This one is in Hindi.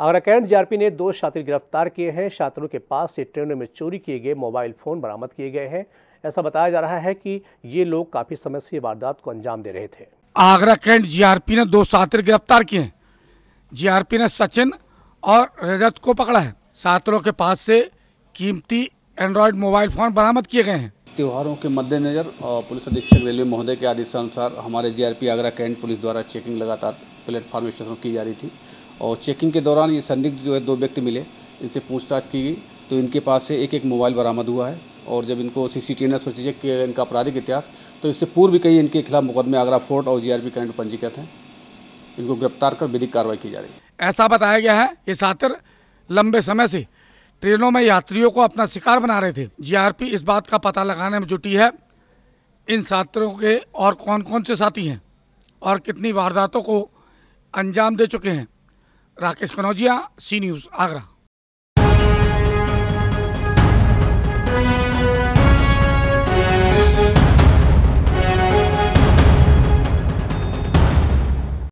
आगरा कैंट जीआरपी ने दो छात्र गिरफ्तार किए हैं छात्रों के पास से ट्रेनों में चोरी किए गए मोबाइल फोन बरामद किए गए हैं ऐसा बताया जा रहा है कि ये लोग काफी समय से वारदात को अंजाम दे रहे थे आगरा कैंट जीआरपी ने दो छात्र गिरफ्तार किए हैं जीआरपी ने सचिन और रजत को पकड़ा है छात्रों के पास से कीमती एंड्रॉयड मोबाइल फोन बरामद किए गए हैं त्योहारों के मद्देनज़र पुलिस अधीक्षक रेलवे महोदय के आदेशानुसार हमारे जीआरपी आगरा कैंट पुलिस द्वारा चेकिंग लगातार प्लेटफॉर्म स्टेशनों की जा रही थी और चेकिंग के दौरान ये संदिग्ध जो है दो व्यक्ति मिले इनसे पूछताछ की गई तो इनके पास से एक एक मोबाइल बरामद हुआ है और जब इनको C C T N S पर चेक किया इनका आपराधिक इतिहास तो इससे पूर्व भी कई इनके खिलाफ मुकदमे आगरा फोर्ट और जी आर पी कैंट पंजीकृत हैं इनको गिरफ्तार कर विधिक कार्रवाई की जा रही है ऐसा बताया गया है ये सातर लंबे समय से ट्रेनों में यात्रियों को अपना शिकार बना रहे थे जीआरपी इस बात का पता लगाने में जुटी है इन छात्रों के और कौन कौन से साथी हैं और कितनी वारदातों को अंजाम दे चुके हैं राकेश कनौजिया सी न्यूज़ आगरा